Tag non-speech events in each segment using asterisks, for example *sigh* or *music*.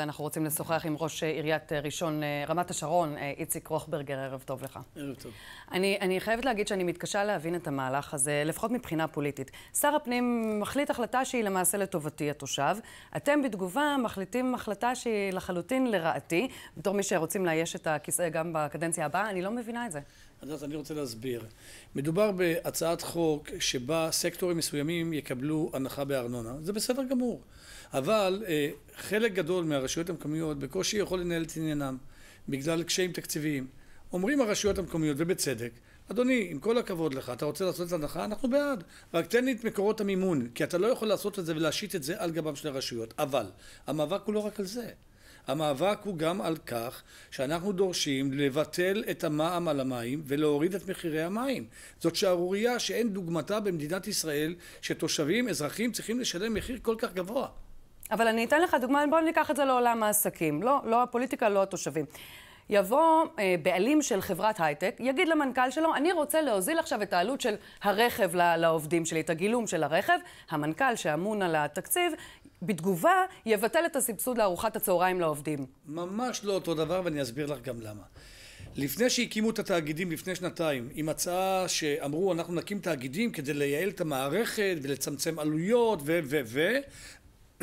אנחנו רוצים לשוחח עם ראש אה, עיריית אה, ראשון, אה, רמת השרון, איציק רוחברגר, ערב טוב לך. ערב טוב. אני, אני חייבת להגיד שאני מתקשה להבין את המהלך הזה, לפחות מבחינה פוליטית. שר הפנים מחליט החלטה שהיא למעשה לטובתי התושב, אתם בתגובה מחליטים החלטה שהיא לחלוטין לרעתי, בתור מי שרוצים לאייש את הכיסא גם בקדנציה הבאה, אני לא מבינה את זה. אז אני רוצה להסביר. מדובר בהצעת חוק שבה סקטורים מסוימים יקבלו הנחה בארנונה. זה בסדר גמור. אבל אה, חלק גדול מהרשויות המקומיות בקושי יכול לנהל את עניינם בגלל קשיים תקציביים. אומרים הרשויות המקומיות, ובצדק, אדוני, עם כל הכבוד לך, אתה רוצה לעשות את ההנחה? אנחנו בעד. רק תן לי את מקורות המימון, כי אתה לא יכול לעשות את זה ולהשית את זה על גבם של הרשויות. אבל, המאבק הוא לא רק על זה. המאבק הוא גם על כך שאנחנו דורשים לבטל את המע"מ על המים ולהוריד את מחירי המים. זאת שערורייה שאין דוגמתה במדינת ישראל, שתושבים, אזרחים, צריכים לשלם מחיר כל כך גבוה. אבל אני אתן לך דוגמה, בואו ניקח את זה לעולם העסקים. לא, לא הפוליטיקה, לא התושבים. יבוא אה, בעלים של חברת הייטק, יגיד למנכ"ל שלו, אני רוצה להוזיל עכשיו את העלות של הרכב לעובדים שלי, את הגילום של הרכב. המנכ"ל שאמון על התקציב, בתגובה יבטל את הסבסוד לארוחת הצהריים לעובדים. ממש לא אותו דבר, ואני אסביר לך גם למה. לפני שהקימו את התאגידים לפני שנתיים, עם הצעה שאמרו אנחנו נקים תאגידים כדי לייעל את המערכת ולצמצם עלויות ו... ו... ו...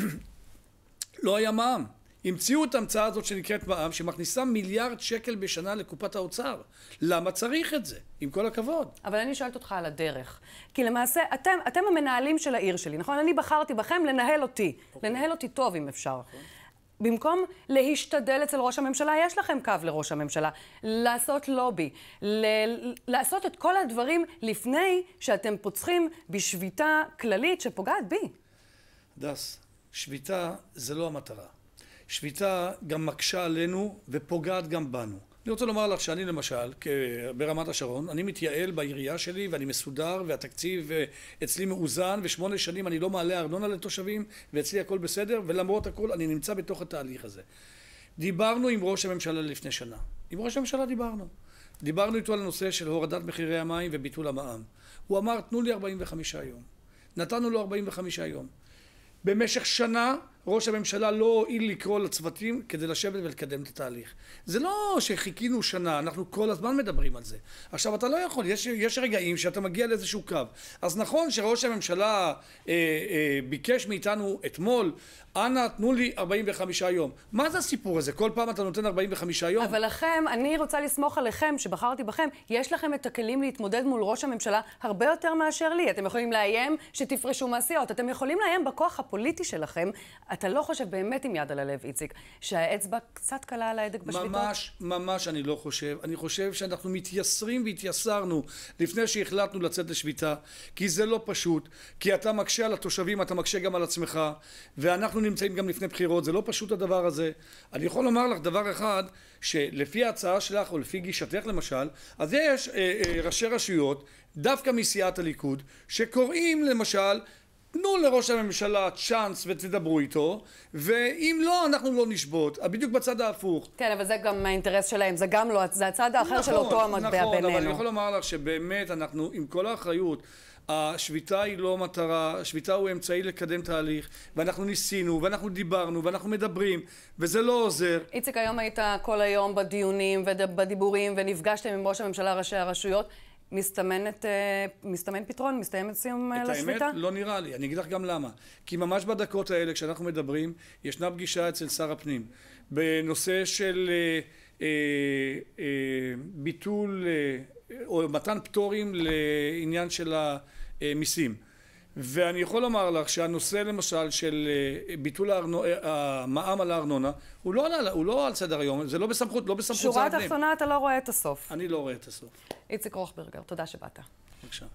*clears throat* לא היה מע"מ. המציאו את ההמצאה הזאת שנקראת מע"מ, שמכניסה מיליארד שקל בשנה לקופת האוצר. למה צריך את זה? עם כל הכבוד. אבל אני שואלת אותך על הדרך. כי למעשה, אתם, אתם המנהלים של העיר שלי, נכון? אני בחרתי בכם לנהל אותי. Okay. אוקיי. לנהל אותי טוב, אם אפשר. Okay. אוקיי. במקום להשתדל אצל ראש הממשלה, יש לכם קו לראש הממשלה. לעשות לובי, ל- לעשות את כל הדברים לפני שאתם פוצחים בשביתה כללית שפוגעת בי. הדס, שביתה זה לא המטרה. שביתה גם מקשה עלינו ופוגעת גם בנו. אני רוצה לומר לך שאני למשל, ברמת השרון, אני מתייעל בעירייה שלי ואני מסודר והתקציב אה, אצלי מאוזן ושמונה שנים אני לא מעלה ארנונה לתושבים ואצלי הכל בסדר ולמרות הכל אני נמצא בתוך התהליך הזה. דיברנו עם ראש הממשלה לפני שנה. עם ראש הממשלה דיברנו. דיברנו איתו על הנושא של הורדת מחירי המים וביטול המע"מ. הוא אמר תנו לי 45 יום. נתנו לו 45 יום. במשך שנה ראש הממשלה לא הועיל לקרוא לצוותים כדי לשבת ולקדם את התהליך. זה לא שחיכינו שנה, אנחנו כל הזמן מדברים על זה. עכשיו אתה לא יכול, יש, יש רגעים שאתה מגיע לאיזשהו קו. אז נכון שראש הממשלה אה, אה, ביקש מאיתנו אתמול, אנא תנו לי 45 יום. מה זה הסיפור הזה? כל פעם אתה נותן 45 יום? אבל לכם, אני רוצה לסמוך עליכם, שבחרתי בכם, יש לכם את הכלים להתמודד מול ראש הממשלה הרבה יותר מאשר לי. אתם יכולים לאיים שתפרשו מהסיעות, אתם יכולים לאיים בכוח הפוליטי שלכם. אתה לא חושב באמת עם יד על הלב, איציק, שהאצבע קצת קלה על ההדק בשביתות? ממש, ממש אני לא חושב. אני חושב שאנחנו מתייסרים והתייסרנו לפני שהחלטנו לצאת לשביתה, כי זה לא פשוט, כי אתה מקשה על התושבים, אתה מקשה גם על עצמך, ואנחנו נמצאים גם לפני בחירות, זה לא פשוט הדבר הזה. אני יכול לומר לך דבר אחד, שלפי ההצעה שלך, או לפי גישתך למשל, אז יש אה, אה, ראשי רשויות, דווקא מסיעת הליכוד, שקוראים למשל תנו לראש הממשלה צ'אנס ותדברו איתו, ואם לא, אנחנו לא נשבות. בדיוק בצד ההפוך. כן, אבל זה גם האינטרס שלהם, זה גם לא, זה הצד האחר נכון, של אותו המטבע נכון, בינינו. נכון, אבל אני יכול לומר לך שבאמת, אנחנו, עם כל האחריות, השביתה היא לא מטרה, השביתה הוא אמצעי לקדם תהליך, ואנחנו ניסינו, ואנחנו דיברנו, ואנחנו מדברים, וזה לא עוזר. איציק, היום היית כל היום בדיונים ובדיבורים, ונפגשתם עם ראש הממשלה, ראשי הרשויות. מסתמנת, אה, מסתמן פתרון, מסתיים את סיום לשביתה? אה, את האמת, לא נראה לי. אני אגיד לך גם למה. כי ממש בדקות האלה, כשאנחנו מדברים, ישנה פגישה אצל שר הפנים בנושא של אה, אה, אה ביטול אה, או מתן פטורים לעניין של המיסים. ואני יכול לומר לך שהנושא למשל של אה, ביטול הארנו... אה, המע"מ על הארנונה הוא לא, עלה, הוא לא על סדר היום, זה לא בסמכות, לא בסמכות שר הפנים. שורה תחתונה אתה לא רואה את הסוף. אני לא רואה את הסוף. איציק רוחברגר, תודה שבאת. בבקשה.